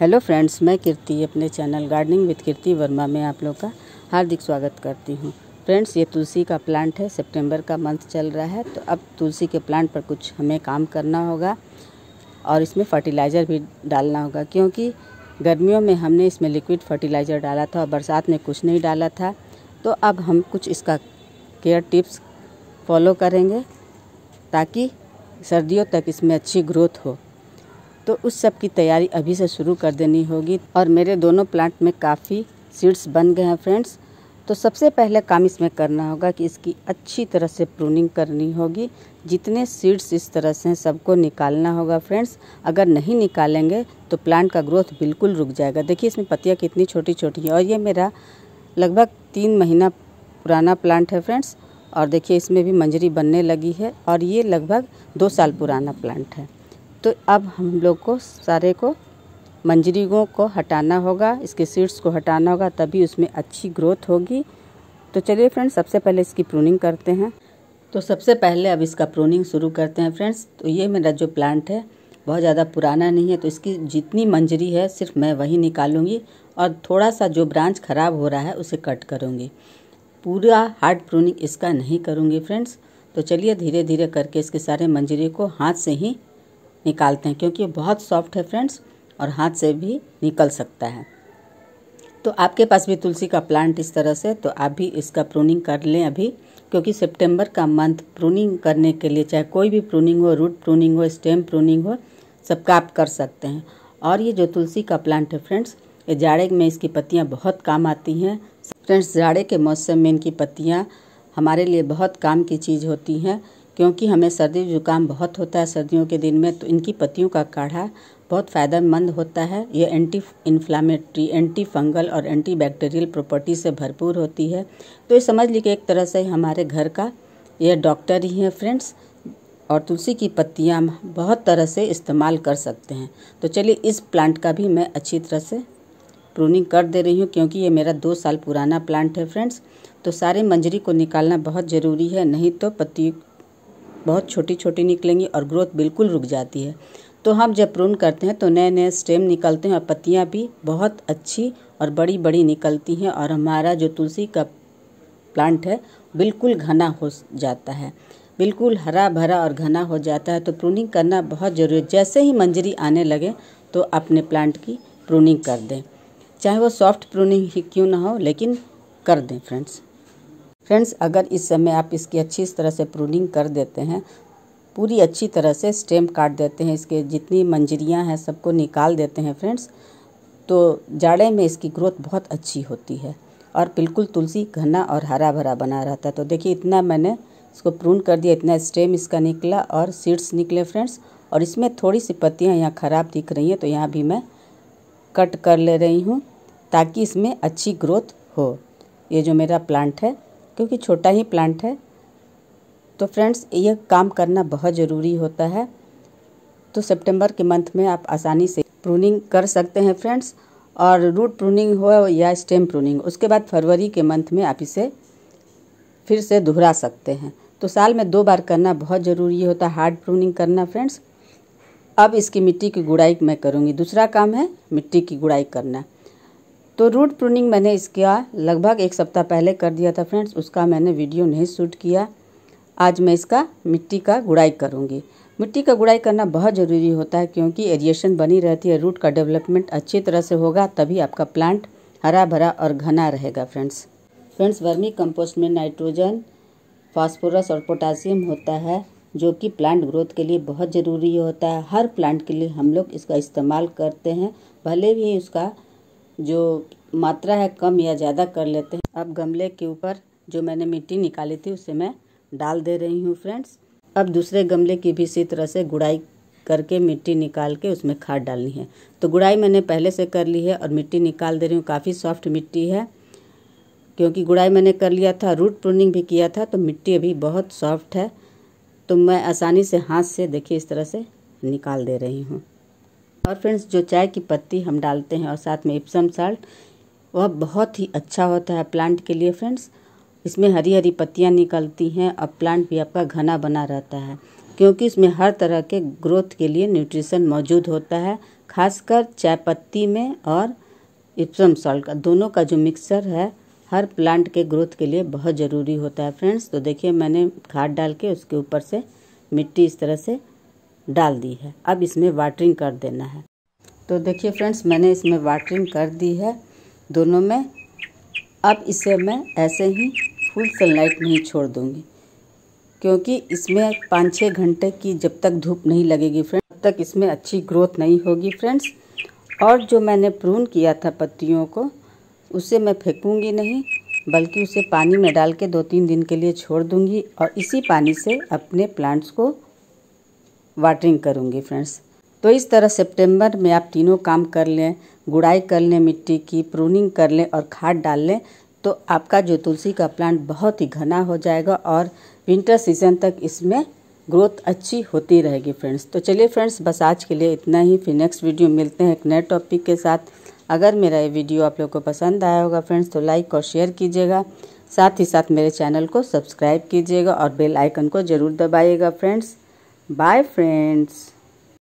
Hello friends मैं कीर्ति अपने channel gardening with Kirti Verma में आप लोग का हार्दिक स्वागत करती हूँ फ्रेंड्स ये तुलसी का प्लांट है सितंबर का मंथ चल रहा है तो अब तुलसी के प्लांट पर कुछ हमें काम करना होगा और इसमें फर्टिलाइज़र भी डालना होगा क्योंकि गर्मियों में हमने इसमें लिक्विड फर्टिलाइज़र डाला था और बरसात में कुछ नहीं डाला था तो अब हम कुछ इसका केयर टिप्स फॉलो करेंगे ताकि सर्दियों तक इसमें अच्छी ग्रोथ हो तो उस सब की तैयारी अभी से शुरू कर देनी होगी और मेरे दोनों प्लांट में काफ़ी सीड्स बन गए हैं फ्रेंड्स तो सबसे पहले काम इसमें करना होगा कि इसकी अच्छी तरह से प्रूनिंग करनी होगी जितने सीड्स इस तरह से हैं सबको निकालना होगा फ्रेंड्स अगर नहीं निकालेंगे तो प्लांट का ग्रोथ बिल्कुल रुक जाएगा देखिए इसमें पत्तियाँ कितनी छोटी छोटी हैं और ये मेरा लगभग तीन महीना पुराना प्लांट है फ्रेंड्स और देखिए इसमें भी मंजरी बनने लगी है और ये लगभग दो साल पुराना प्लांट है तो अब हम लोग को सारे को मंजरीगों को हटाना होगा इसके सीड्स को हटाना होगा तभी उसमें अच्छी ग्रोथ होगी तो चलिए फ्रेंड्स सबसे पहले इसकी प्रूनिंग करते हैं तो सबसे पहले अब इसका प्रूनिंग शुरू करते हैं फ्रेंड्स तो ये मेरा जो प्लांट है बहुत ज़्यादा पुराना नहीं है तो इसकी जितनी मंजरी है सिर्फ मैं वही निकालूंगी और थोड़ा सा जो ब्रांच ख़राब हो रहा है उसे कट करूँगी पूरा हार्ड प्रूनिंग इसका नहीं करूँगी फ्रेंड्स तो चलिए धीरे धीरे करके इसके सारे मंजरी को हाथ से ही निकालते हैं क्योंकि बहुत सॉफ्ट है फ्रेंड्स और हाथ से भी निकल सकता है तो आपके पास भी तुलसी का प्लांट इस तरह से तो आप भी इसका प्रूनिंग कर लें अभी क्योंकि सितंबर का मंथ प्रूनिंग करने के लिए चाहे कोई भी प्रूनिंग हो रूट प्रूनिंग हो स्टेम प्रूनिंग हो सबका आप कर सकते हैं और ये जो तुलसी का प्लांट है फ्रेंड्स ये जाड़े में इसकी पत्तियाँ बहुत काम आती हैं फ्रेंड्स जाड़े के मौसम में इनकी पत्तियाँ हमारे लिए बहुत काम की चीज़ होती हैं क्योंकि हमें सर्दी ज़ुकाम बहुत होता है सर्दियों के दिन में तो इनकी पत्तियों का काढ़ा बहुत फ़ायदेमंद होता है ये एंटी इन्फ्लामेटरी एंटी फंगल और एंटी बैक्टीरियल प्रॉपर्टी से भरपूर होती है तो ये समझ लीजिए एक तरह से हमारे घर का यह डॉक्टर ही है फ्रेंड्स और तुलसी की पत्तियाँ बहुत तरह से इस्तेमाल कर सकते हैं तो चलिए इस प्लांट का भी मैं अच्छी तरह से प्रूनिंग कर दे रही हूँ क्योंकि ये मेरा दो साल पुराना प्लांट है फ्रेंड्स तो सारे मंजरी को निकालना बहुत ज़रूरी है नहीं तो पत्ती बहुत छोटी छोटी निकलेंगी और ग्रोथ बिल्कुल रुक जाती है तो हम जब प्रून करते हैं तो नए नए स्टेम निकलते हैं और पत्तियाँ भी बहुत अच्छी और बड़ी बड़ी निकलती हैं और हमारा जो तुलसी का प्लांट है बिल्कुल घना हो जाता है बिल्कुल हरा भरा और घना हो जाता है तो प्रूनिंग करना बहुत ज़रूरी है जैसे ही मंजरी आने लगे तो अपने प्लांट की प्रूनिंग कर दें चाहे वो सॉफ्ट प्रूनिंग ही क्यों ना हो लेकिन कर दें फ्रेंड्स फ्रेंड्स अगर इस समय आप इसकी अच्छी तरह से प्रूनिंग कर देते हैं पूरी अच्छी तरह से स्टेम काट देते हैं इसके जितनी मंजरियाँ हैं सबको निकाल देते हैं फ्रेंड्स तो जाड़े में इसकी ग्रोथ बहुत अच्छी होती है और बिल्कुल तुलसी घना और हरा भरा बना रहता है तो देखिए इतना मैंने इसको प्रून कर दिया इतना स्टेम इसका निकला और सीड्स निकले फ्रेंड्स और इसमें थोड़ी सी पत्तियाँ यहाँ ख़राब दिख रही हैं तो यहाँ भी मैं कट कर ले रही हूँ ताकि इसमें अच्छी ग्रोथ हो ये जो मेरा प्लांट है क्योंकि छोटा ही प्लांट है तो फ्रेंड्स ये काम करना बहुत ज़रूरी होता है तो सितंबर के मंथ में आप आसानी से प्रूनिंग कर सकते हैं फ्रेंड्स और रूट प्रूनिंग हो या स्टेम प्रूनिंग उसके बाद फरवरी के मंथ में आप इसे फिर से दोहरा सकते हैं तो साल में दो बार करना बहुत ज़रूरी होता है हार्ड प्रूनिंग करना फ्रेंड्स अब इसकी मिट्टी की गुड़ाई मैं करूँगी दूसरा काम है मिट्टी की गुड़ाई करना तो रूट प्रूनिंग मैंने इसका लगभग एक सप्ताह पहले कर दिया था फ्रेंड्स उसका मैंने वीडियो नहीं शूट किया आज मैं इसका मिट्टी का गुड़ाई करूँगी मिट्टी का गुड़ाई करना बहुत ज़रूरी होता है क्योंकि एरिएशन बनी रहती है रूट का डेवलपमेंट अच्छी तरह से होगा तभी आपका प्लांट हरा भरा और घना रहेगा फ्रेंड्स फ्रेंड्स वर्मी कंपोस्ट में नाइट्रोजन फास्फोरस और पोटासियम होता है जो कि प्लांट ग्रोथ के लिए बहुत ज़रूरी होता है हर प्लांट के लिए हम लोग इसका इस्तेमाल करते हैं भले भी उसका जो मात्रा है कम या ज़्यादा कर लेते हैं अब गमले के ऊपर जो मैंने मिट्टी निकाली थी उसे मैं डाल दे रही हूँ फ्रेंड्स अब दूसरे गमले की भी इसी तरह से गुड़ाई करके मिट्टी निकाल के उसमें खाद डालनी है तो गुड़ाई मैंने पहले से कर ली है और मिट्टी निकाल दे रही हूँ काफ़ी सॉफ्ट मिट्टी है क्योंकि गुड़ाई मैंने कर लिया था रूट प्रूनिंग भी किया था तो मिट्टी अभी बहुत सॉफ्ट है तो मैं आसानी से हाथ से देखिए इस तरह से निकाल दे रही हूँ और फ्रेंड्स जो चाय की पत्ती हम डालते हैं और साथ में इप्सम साल्ट वह बहुत ही अच्छा होता है प्लांट के लिए फ्रेंड्स इसमें हरी हरी पत्तियाँ निकलती हैं और प्लांट भी आपका घना बना रहता है क्योंकि इसमें हर तरह के ग्रोथ के लिए न्यूट्रिशन मौजूद होता है खासकर चाय पत्ती में और इप्सम सॉल्ट का दोनों का जो मिक्सर है हर प्लांट के ग्रोथ के लिए बहुत ज़रूरी होता है फ्रेंड्स तो देखिए मैंने खाद डाल के उसके ऊपर से मिट्टी इस तरह से डाल दी है अब इसमें वाटरिंग कर देना है तो देखिए फ्रेंड्स मैंने इसमें वाटरिंग कर दी है दोनों में अब इसे मैं ऐसे ही फुल सनलाइट में ही छोड़ दूँगी क्योंकि इसमें पाँच छः घंटे की जब तक धूप नहीं लगेगी फ्रेंड तब तक इसमें अच्छी ग्रोथ नहीं होगी फ्रेंड्स और जो मैंने प्रून किया था पत्तियों को उसे मैं फेंकूँगी नहीं बल्कि उसे पानी में डाल के दो तीन दिन के लिए छोड़ दूँगी और इसी पानी से अपने प्लांट्स को वाटरिंग करूँगी फ्रेंड्स तो इस तरह सितंबर में आप तीनों काम कर लें गुड़ाई कर लें मिट्टी की प्रूनिंग कर लें और खाद डाल लें तो आपका जो तुलसी का प्लांट बहुत ही घना हो जाएगा और विंटर सीजन तक इसमें ग्रोथ अच्छी होती रहेगी फ्रेंड्स तो चलिए फ्रेंड्स बस आज के लिए इतना ही फिर नेक्स्ट वीडियो मिलते हैं एक नए टॉपिक के साथ अगर मेरा ये वीडियो आप लोग को पसंद आया होगा फ्रेंड्स तो लाइक और शेयर कीजिएगा साथ ही साथ मेरे चैनल को सब्सक्राइब कीजिएगा और बेल आइकन को ज़रूर दबाइएगा फ्रेंड्स Bye friends.